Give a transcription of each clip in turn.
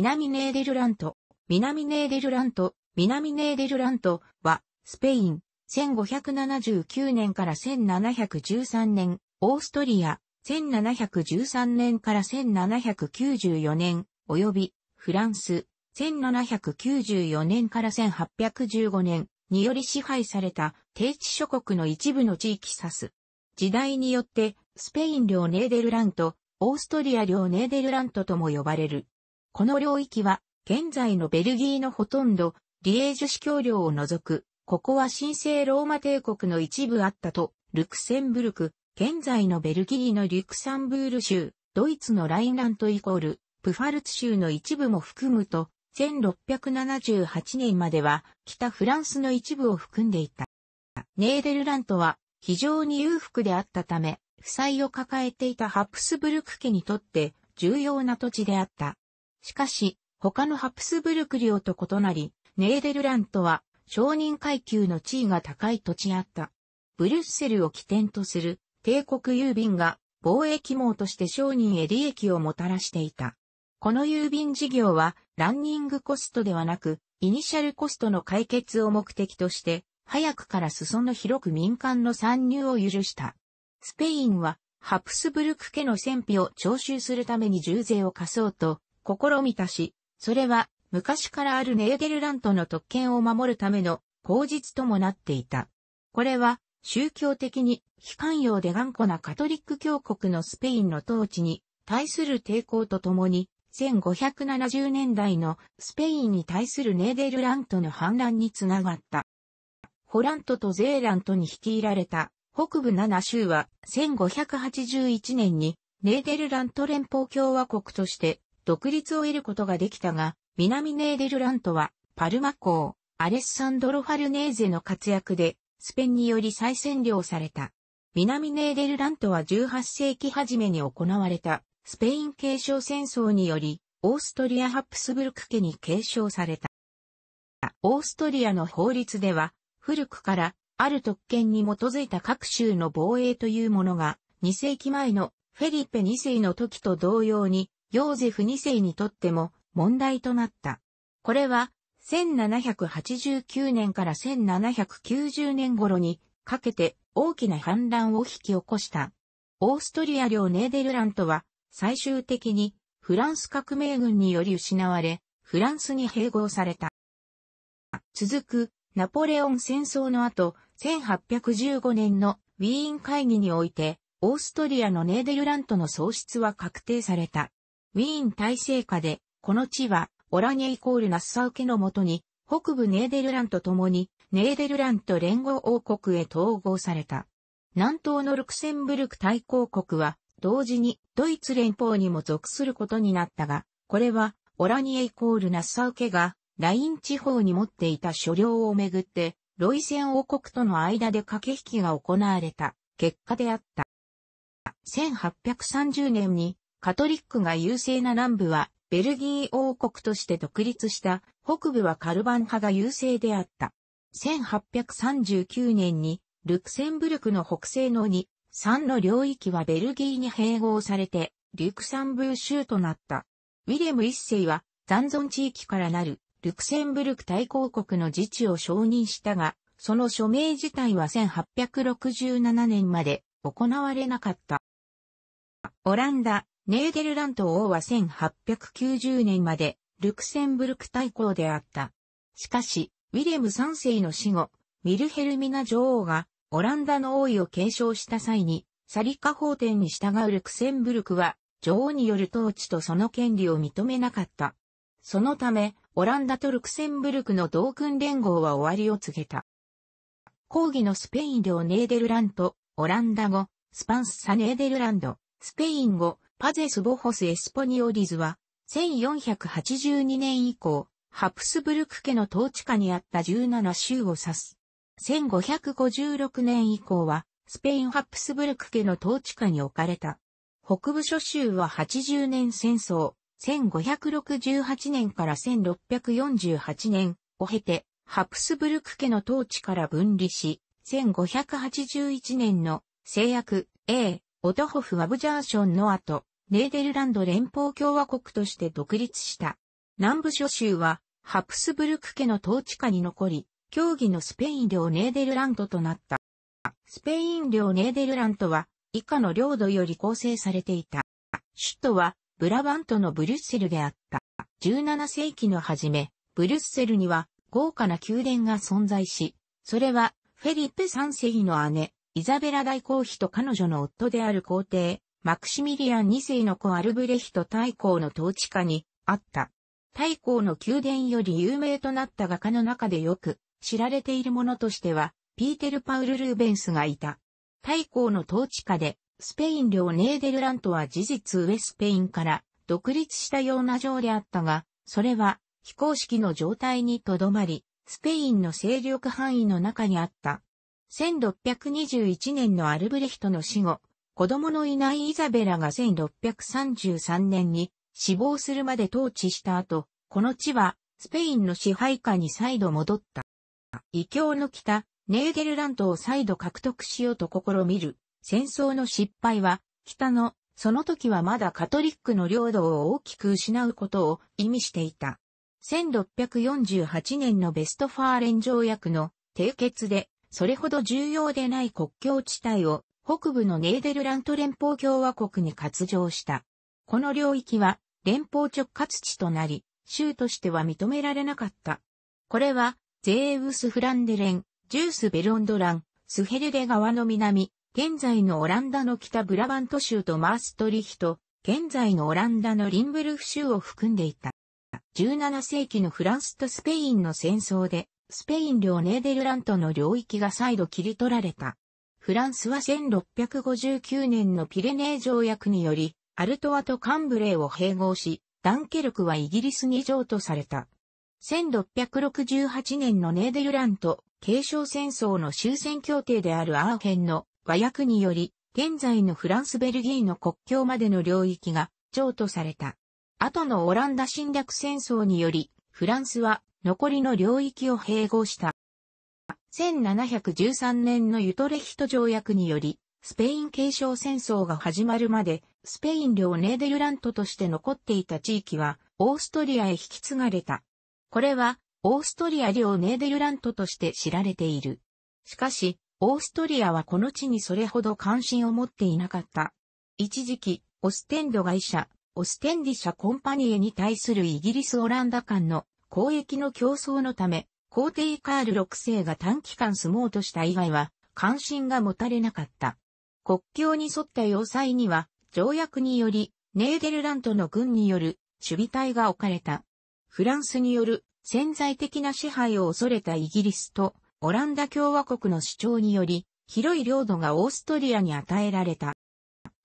南ネーデルラント、南ネーデルラント、南ネーデルラントは、スペイン、1579年から1713年、オーストリア、1713年から1794年、及び、フランス、1794年から1815年により支配された低地諸国の一部の地域指す。時代によって、スペイン領ネーデルラント、オーストリア領ネーデルラントとも呼ばれる。この領域は、現在のベルギーのほとんど、リエージュ市教領を除く、ここは神聖ローマ帝国の一部あったと、ルクセンブルク、現在のベルギーのリュクサンブール州、ドイツのラインラントイコール、プファルツ州の一部も含むと、1678年までは北フランスの一部を含んでいた。ネーデルラントは非常に裕福であったため、負債を抱えていたハプスブルク家にとって重要な土地であった。しかし、他のハプスブルク領と異なり、ネーデルラントは商人階級の地位が高い土地あった。ブリュッセルを起点とする帝国郵便が貿易網として商人へ利益をもたらしていた。この郵便事業はランニングコストではなく、イニシャルコストの解決を目的として、早くから裾の広く民間の参入を許した。スペインはハプスブルク家の戦費を徴収するために重税を課そうと、試みたし、それは昔からあるネーデルラントの特権を守るための口実ともなっていた。これは宗教的に非寛容で頑固なカトリック教国のスペインの統治に対する抵抗とともに、1570年代のスペインに対するネーデルラントの反乱につながった。ホラントとゼーラントに率いられた北部7州は1581年にネーデルラント連邦共和国として独立を得ることができたが、南ネーデルラントは、パルマ港、アレッサンドロ・ファルネーゼの活躍で、スペインにより再占領された。南ネーデルラントは18世紀初めに行われた、スペイン継承戦争により、オーストリア・ハプスブルク家に継承された。オーストリアの法律では、古くからある特権に基づいた各州の防衛というものが、2世紀前のフェリペ2世の時と同様にヨーゼフ2世にとっても問題となった。これは、1789年から1790年頃にかけて大きな反乱を引き起こした。オーストリア領ネーデルラントは最終的にフランス革命軍により失われ、フランスに併合された。続くナポレオン戦争の後、1815年のウィーン会議において、オーストリアのネーデルラントの喪失は確定された。ウィーン体制下で、この地は、オラニェイコールナッサウ家のもとに、北部ネーデルランと共に、ネーデルランと連合王国へ統合された。南東のルクセンブルク大公国は、同時にドイツ連邦にも属することになったが、これは、オラニエイコールナッサウ家が、ライン地方に持っていた所領をめぐって、ロイセン王国との間で駆け引きが行われた結果であった。1830年にカトリックが優勢な南部は、ベルギー王国として独立した、北部はカルバン派が優勢であった。1839年に、ルクセンブルクの北西の2、3の領域はベルギーに併合されて、リュクサンブー州となった。ウィレム一世は、残存地域からなる、ルクセンブルク大公国の自治を承認したが、その署名自体は1867年まで行われなかった。オランダ、ネーデルラント王は1890年までルクセンブルク大公であった。しかし、ウィレム3世の死後、ミルヘルミナ女王がオランダの王位を継承した際に、サリカ法典に従うルクセンブルクは女王による統治とその権利を認めなかった。そのため、オランダとルクセンブルクの同訓連合は終わりを告げた。抗議のスペイン領ネーデルラント、オランダ語、スパンスサネーデルランド、スペイン語、パゼス・ボホス・エスポニオリズは、1482年以降、ハプスブルク家の統治下にあった17州を指す。1556年以降は、スペインハプスブルク家の統治下に置かれた。北部諸州は80年戦争、1568年から1648年を経て、ハプスブルク家の統治から分離し、1581年の制約 A、オトホフ・ワブジャーションの後、ネーデルランド連邦共和国として独立した。南部諸州は、ハプスブルク家の統治下に残り、協議のスペイン領ネーデルランドとなった。スペイン領ネーデルランドは、以下の領土より構成されていた。首都は、ブラバントのブリュッセルであった。17世紀の初め、ブリュッセルには、豪華な宮殿が存在し、それは、フェリペ3世の姉、イザベラ大公妃と彼女の夫である皇帝、マクシミリアン2世の子アルブレヒト大公の統治下にあった。大公の宮殿より有名となった画家の中でよく知られているものとしては、ピーテル・パウル・ルーベンスがいた。大公の統治下で、スペイン領ネーデルラントは事実ウェスペインから独立したような城であったが、それは非公式の状態にとどまり、スペインの勢力範囲の中にあった。1621年のアルブレヒトの死後、子供のいないイザベラが1633年に死亡するまで統治した後、この地はスペインの支配下に再度戻った。異教の北、ネーゲルラントを再度獲得しようと試みる戦争の失敗は、北の、その時はまだカトリックの領土を大きく失うことを意味していた。1648年のベストファーレン条約の締結で、それほど重要でない国境地帯を北部のネーデルラント連邦共和国に割譲した。この領域は連邦直轄地となり、州としては認められなかった。これは、ゼーウス・フランデレン、ジュース・ベロンドラン、スヘルデ川の南、現在のオランダの北ブラバント州とマーストリヒト、現在のオランダのリンブルフ州を含んでいた。17世紀のフランスとスペインの戦争で、スペイン領ネーデルラントの領域が再度切り取られた。フランスは1659年のピレネー条約により、アルトワとカンブレーを併合し、ダンケルクはイギリスに譲渡された。1668年のネーデルラント、継承戦争の終戦協定であるアーヘンの和訳により、現在のフランス・ベルギーの国境までの領域が譲渡された。後のオランダ侵略戦争により、フランスは残りの領域を併合した。1713年のユトレヒト条約により、スペイン継承戦争が始まるまで、スペイン領ネーデルラントとして残っていた地域は、オーストリアへ引き継がれた。これは、オーストリア領ネーデルラントとして知られている。しかし、オーストリアはこの地にそれほど関心を持っていなかった。一時期、オステンド会社、オステンディ社コンパニエに対するイギリス・オランダ間の交易の競争のため、皇帝カール6世が短期間住もうとした以外は、関心が持たれなかった。国境に沿った要塞には、条約により、ネーデルラントの軍による守備隊が置かれた。フランスによる潜在的な支配を恐れたイギリスとオランダ共和国の主張により、広い領土がオーストリアに与えられた。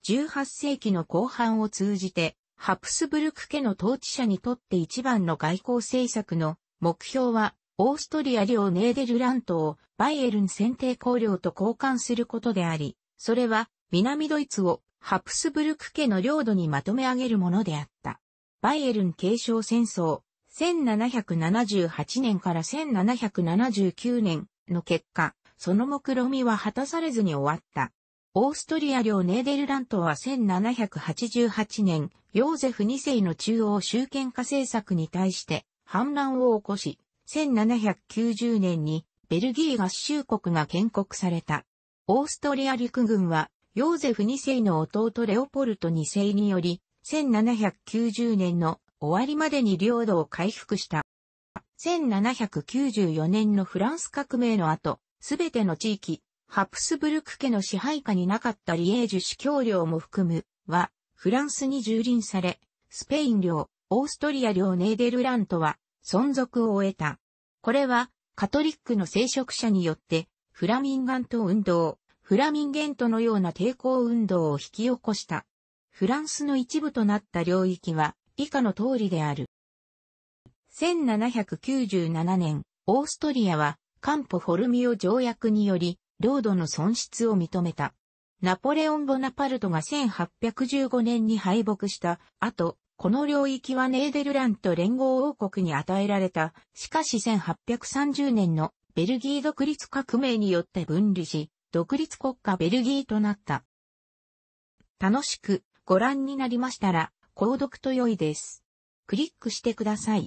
18世紀の後半を通じて、ハプスブルク家の統治者にとって一番の外交政策の目標はオーストリア領ネーデルラントをバイエルン選定公領と交換することであり、それは南ドイツをハプスブルク家の領土にまとめ上げるものであった。バイエルン継承戦争、1778年から1779年の結果、その目論みは果たされずに終わった。オーストリア領ネーデルラントは1788年、ヨーゼフ2世の中央集権化政策に対して反乱を起こし、1790年にベルギー合衆国が建国された。オーストリア陸軍は、ヨーゼフ2世の弟レオポルト2世により、1790年の終わりまでに領土を回復した。1794年のフランス革命の後、すべての地域、ハプスブルク家の支配下になかったリエージュ司教領も含む、は、フランスに蹂躙され、スペイン領、オーストリア領ネーデルラントは、存続を終えた。これは、カトリックの聖職者によって、フラミンガント運動、フラミンゲントのような抵抗運動を引き起こした。フランスの一部となった領域は、以下の通りである。1797年、オーストリアは、カンポ・フォルミオ条約により、領土の損失を認めた。ナポレオン・ボナパルトが1815年に敗北した後、この領域はネーデルラント連合王国に与えられた、しかし1830年のベルギー独立革命によって分離し、独立国家ベルギーとなった。楽しくご覧になりましたら、購読と良いです。クリックしてください。